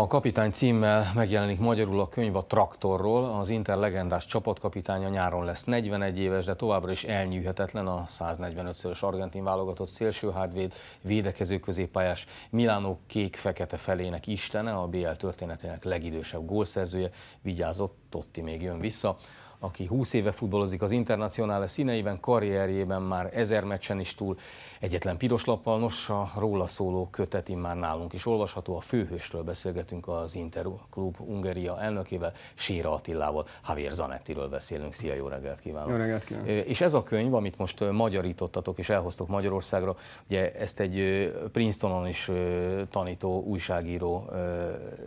A kapitány címmel megjelenik magyarul a könyv a traktorról. Az Inter legendás csapatkapitánya nyáron lesz 41 éves, de továbbra is elnyűhetetlen a 145-szörös argentin válogatott szélsőhátvéd, védekező középpályás Milánó kék-fekete felének istene, a BL történetének legidősebb gólszerzője. Vigyázott, Totti még jön vissza aki 20 éve futbolozik az internacionális színeiben, karrierjében már ezer meccsen is túl. Egyetlen piros lappal, nos, a róla szóló kötet már nálunk is olvasható. A főhősről beszélgetünk az Klub Ungeria elnökével, Séra Attilával, Javier Zanettiről beszélünk. Szia, jó reggelt kívánok! Jó reggelt kívánok! És ez a könyv, amit most magyarítottatok és elhoztok Magyarországra, ugye ezt egy Princetonon is tanító újságíró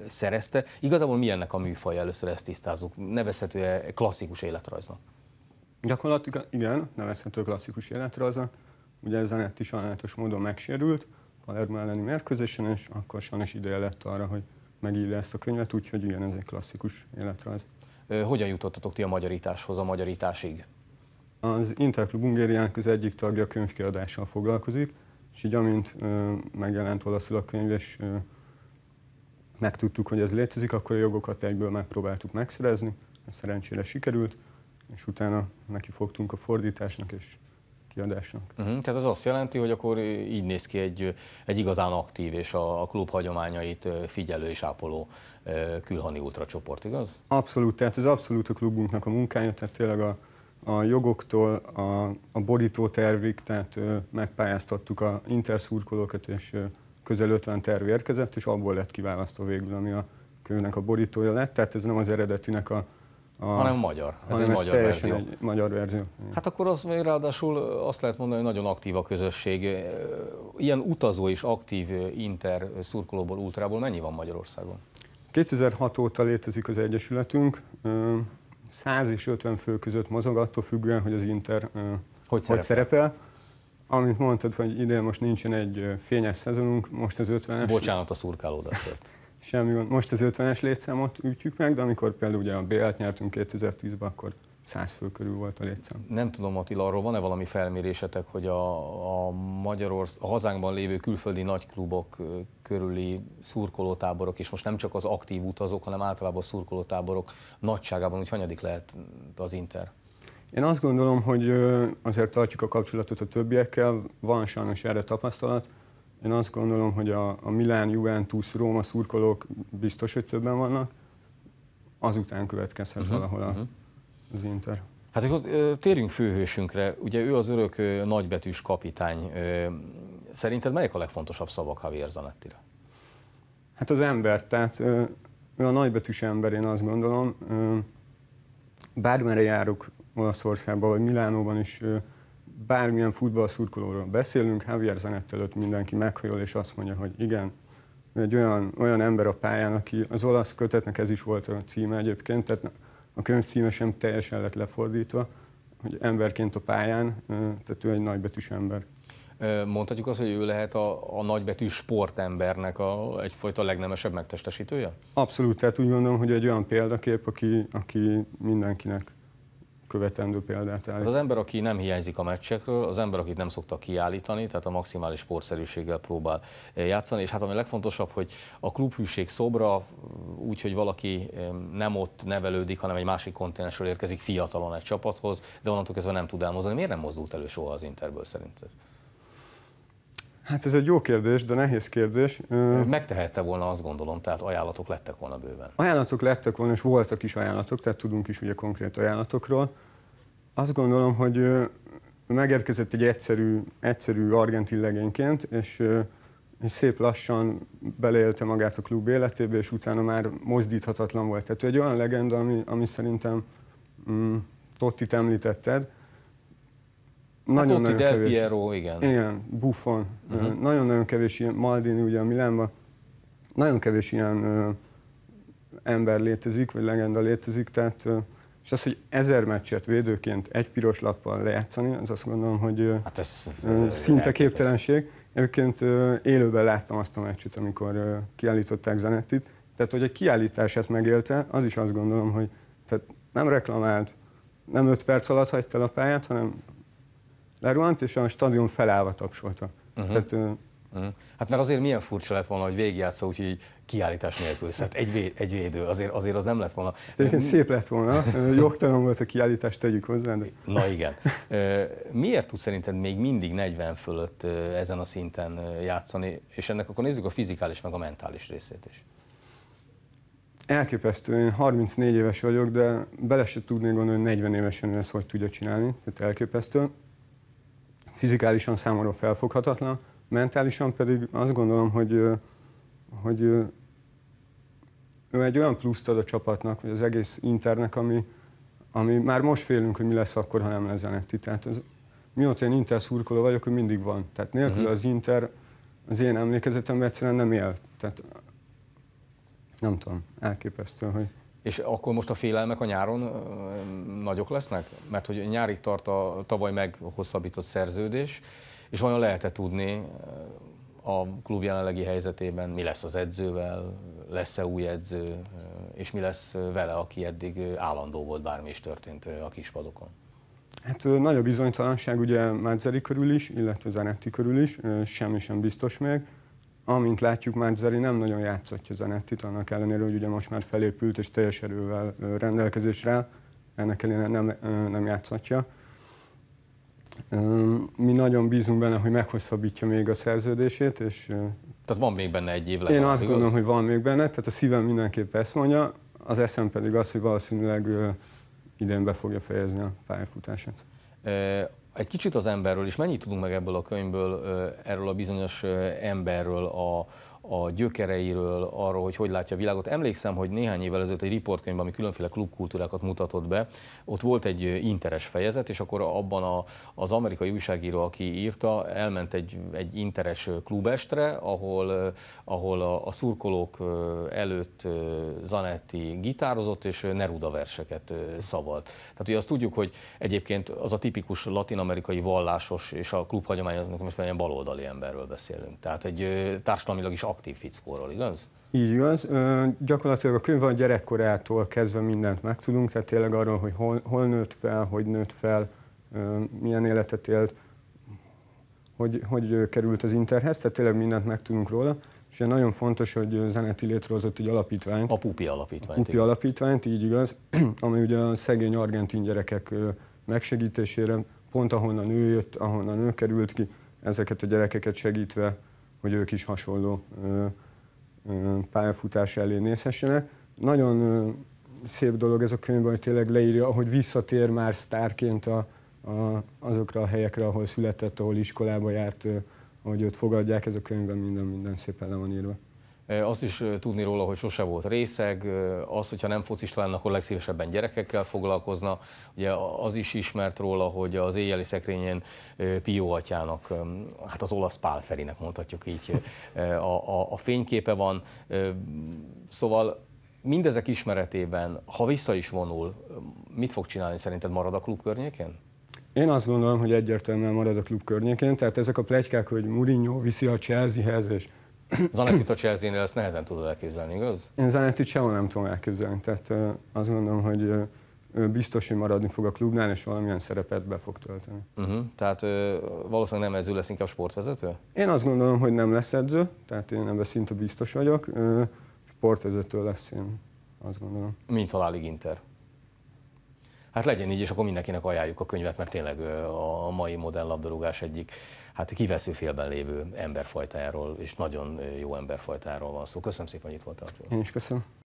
szerezte. Igazából mi ennek a műfaj? Először ezt tisztázunk? Nevezhető-e klasszikus életrajznak. Gyakorlatilag igen, nevezhető klasszikus életrajznak. Ugye Zanetti sajnálatos módon megsérült Palermo elleni mérkőzésen, és akkor sajnos ideje lett arra, hogy megírja ezt a könyvet, úgyhogy igen, ez egy klasszikus életrajz. Hogyan jutottatok ti a magyarításhoz, a magyarításig? Az Interklub Ungériánk az egyik tagja könyvkiadással foglalkozik, és így amint ö, megjelent olaszul a könyv, és ö, megtudtuk, hogy ez létezik, akkor a jogokat egyből megpróbáltuk megszerezni, szerencsére sikerült, és utána neki fogtunk a fordításnak és kiadásnak. Uh-huh. Tehát az azt jelenti, hogy akkor így néz ki egy, egy igazán aktív és a, a klub hagyományait figyelő és ápoló külhani csoport, igaz? Abszolút, tehát ez abszolút a klubunknak a munkája, tehát tényleg a, a jogoktól a, a borító tervig, tehát ö, megpályáztattuk a interszurkolókat, és ö, közel 50 terv érkezett, és abból lett kiválasztva végül, ami a kőnek a borítója lett, tehát ez nem az eredetinek a a, hanem magyar. Ez hanem egy ez magyar teljesen verzió. egy magyar verzió. Hát akkor az ráadásul azt lehet mondani, hogy nagyon aktív a közösség. Ilyen utazó és aktív inter szurkolóból, ultrából mennyi van Magyarországon? 2006 óta létezik az Egyesületünk. 100 és 50 fő között mozog, attól függően, hogy az Inter hogy, hogy szerepel. szerepel. Amint mondtad, hogy idén most nincsen egy fényes szezonunk, most az 50-es... Bocsánat a szurkálódásért semmi gond. Most az 50-es létszámot ütjük meg, de amikor például ugye a BL-t nyertünk 2010-ben, akkor 100 fő körül volt a létszám. Nem tudom, Attila, arról van-e valami felmérésetek, hogy a, a, Magyarorsz, a hazánkban lévő külföldi nagyklubok körüli szurkolótáborok, és most nem csak az aktív utazók, hanem általában a szurkolótáborok nagyságában, hogy hanyadik lehet az Inter? Én azt gondolom, hogy azért tartjuk a kapcsolatot a többiekkel, van sajnos erre tapasztalat, én azt gondolom, hogy a, a Milán, Juventus, Róma szurkolók biztos, hogy többen vannak, azután következhet uh-huh. valahol a, uh-huh. az Inter. Hát akkor térjünk főhősünkre. Ugye ő az örök nagybetűs kapitány. Szerinted melyek a legfontosabb szavak Javier Zanettira? Hát az ember, tehát ő a nagybetűs ember, én azt gondolom. Bármere járok Olaszországban, vagy Milánóban is, bármilyen futballszurkolóról beszélünk, Javier Zanett előtt mindenki meghajol és azt mondja, hogy igen, egy olyan, olyan ember a pályán, aki az olasz kötetnek ez is volt a címe egyébként, tehát a könyv címe sem teljesen lett lefordítva, hogy emberként a pályán, tehát ő egy nagybetűs ember. Mondhatjuk azt, hogy ő lehet a, a nagybetű sportembernek a, egyfajta legnemesebb megtestesítője? Abszolút, tehát úgy gondolom, hogy egy olyan példakép, aki, aki mindenkinek követendő példát állít. Az ember, aki nem hiányzik a meccsekről, az ember, akit nem szokta kiállítani, tehát a maximális sportszerűséggel próbál eh, játszani, és hát ami legfontosabb, hogy a klubhűség szobra mm, úgy, hogy valaki nem ott nevelődik, hanem egy másik kontinensről érkezik fiatalon egy csapathoz, de onnantól kezdve nem tud elmozdulni. Miért nem mozdult elő soha az Interből szerinted? Hát ez egy jó kérdés, de nehéz kérdés. Megtehette volna, azt gondolom, tehát ajánlatok lettek volna bőven. Ajánlatok lettek volna, és voltak is ajánlatok, tehát tudunk is ugye konkrét ajánlatokról. Azt gondolom, hogy megérkezett egy egyszerű, egyszerű argentin legényként, és, és szép lassan beleélte magát a klub életébe, és utána már mozdíthatatlan volt. Tehát egy olyan legenda, ami, ami szerintem mm, Tottit említetted, Hát nagyon-nagyon hát nagyon kevés. Piero, igen. Igen, Buffon. Uh-huh. Nagyon-nagyon kevés ilyen, Maldini ugye a Milánban, nagyon kevés ilyen ö, ember létezik, vagy legenda létezik, tehát ö, és az, hogy ezer meccset védőként egy piros lappal lejátszani, az azt gondolom, hogy hát ez, ez, ez szinte elképes. képtelenség. Egyébként élőben láttam azt a meccset, amikor kiállították Zenettit, tehát hogy egy kiállítását megélte, az is azt gondolom, hogy tehát nem reklamált, nem öt perc alatt hagyta a pályát, hanem leruhant, és a stadion felállva tapsolta. Uh-huh. Tehát, uh-huh. Hát mert azért milyen furcsa lett volna, hogy végigjátszó, úgyhogy kiállítás nélkül, tehát egy, vé, egy védő, azért, azért az nem lett volna. De szép lett volna, jogtalan volt a kiállítást tegyük hozzá. De... Na igen. Miért tud szerinted még mindig 40 fölött ezen a szinten játszani, és ennek akkor nézzük a fizikális meg a mentális részét is. Elképesztő, én 34 éves vagyok, de bele se tudnék gondolni, hogy 40 évesen ezt hogy tudja csinálni, tehát elképesztő fizikálisan számomra felfoghatatlan, mentálisan pedig azt gondolom, hogy, hogy ő egy olyan pluszt ad a csapatnak, vagy az egész internek, ami, ami már most félünk, hogy mi lesz akkor, ha nem lesz Zanetti. Tehát az, mióta én Inter szurkoló vagyok, hogy mindig van. Tehát nélkül uh-huh. az Inter az én emlékezetem egyszerűen nem él. Tehát nem tudom, elképesztő, hogy... És akkor most a félelmek a nyáron nagyok lesznek? Mert hogy nyárig tart a tavaly meghosszabbított szerződés, és vajon lehet-e tudni a klub jelenlegi helyzetében mi lesz az edzővel, lesz-e új edző, és mi lesz vele, aki eddig állandó volt, bármi is történt a kispadokon? Hát nagy a bizonytalanság ugye Mádzeri körül is, illetve Zanetti körül is, semmi sem biztos még amint látjuk, már nem nagyon játszatja zenettit, annak ellenére, hogy ugye most már felépült és teljes erővel rendelkezésre áll, ennek ellenére nem, nem játszatja. Mi nagyon bízunk benne, hogy meghosszabbítja még a szerződését, és... Tehát van még benne egy év legalább, Én azt igaz? gondolom, hogy van még benne, tehát a szívem mindenképp ezt mondja, az eszem pedig az, hogy valószínűleg idén be fogja fejezni a pályafutását egy kicsit az emberről is, mennyit tudunk meg ebből a könyvből, erről a bizonyos emberről, a, a gyökereiről, arról, hogy hogy látja a világot. Emlékszem, hogy néhány évvel ezelőtt egy riportkönyvben, ami különféle klubkultúrákat mutatott be, ott volt egy interes fejezet, és akkor abban a, az amerikai újságíró, aki írta, elment egy, egy interes klubestre, ahol, ahol a, a szurkolók előtt Zanetti gitározott, és Neruda verseket szavalt. Tehát ugye azt tudjuk, hogy egyébként az a tipikus latinamerikai vallásos és a klubhagyomány, az most ilyen baloldali emberről beszélünk. Tehát egy társadalmilag is aktív fickóról, igaz? Így igaz. Ö, gyakorlatilag a könyv van gyerekkorától kezdve mindent megtudunk, tehát tényleg arról, hogy hol, hol nőtt fel, hogy nőtt fel, ö, milyen életet élt, hogy, hogy került az Interhez, tehát tényleg mindent megtudunk róla. És nagyon fontos, hogy Zeneti létrehozott egy alapítványt. A Pupi alapítványt. A Pupi igen. alapítványt, így igaz, ami ugye a szegény argentin gyerekek megsegítésére, pont ahonnan ő jött, ahonnan ő került ki, ezeket a gyerekeket segítve hogy ők is hasonló pályafutás elé nézhessenek. Nagyon szép dolog ez a könyv, hogy tényleg leírja, hogy visszatér már sztárként a, a, azokra a helyekre, ahol született, ahol iskolába járt, ahogy őt fogadják, ez a könyvben minden, minden szépen le van írva. Azt is tudni róla, hogy sose volt részeg, az, hogyha nem focista lenne, akkor legszívesebben gyerekekkel foglalkozna. Ugye az is ismert róla, hogy az éjjeli szekrényen Pió atyának, hát az olasz pálferinek mondhatjuk így, a, a, a fényképe van. Szóval mindezek ismeretében, ha vissza is vonul, mit fog csinálni szerinted marad a klub környékén? Én azt gondolom, hogy egyértelműen marad a klub környékén, tehát ezek a plegykák, hogy Mourinho viszi a Chelseahez, és Zanettit a chelsea ezt nehezen tudod elképzelni, igaz? Én Zanettit sehol nem tudom elképzelni, tehát azt gondolom, hogy ő biztos, hogy maradni fog a klubnál, és valamilyen szerepet be fog tölteni. Uh-huh. Tehát ö, valószínűleg nem edző lesz, inkább sportvezető? Én azt gondolom, hogy nem lesz edző, tehát én ebben szinte biztos vagyok. Ö, sportvezető lesz, én azt gondolom. Mint halálig Inter. Hát legyen így, és akkor mindenkinek ajánljuk a könyvet, mert tényleg a mai modern labdarúgás egyik hát kivesző félben lévő emberfajtájáról, és nagyon jó emberfajtáról van szó. Köszönöm szépen, hogy itt voltál. Én is köszönöm.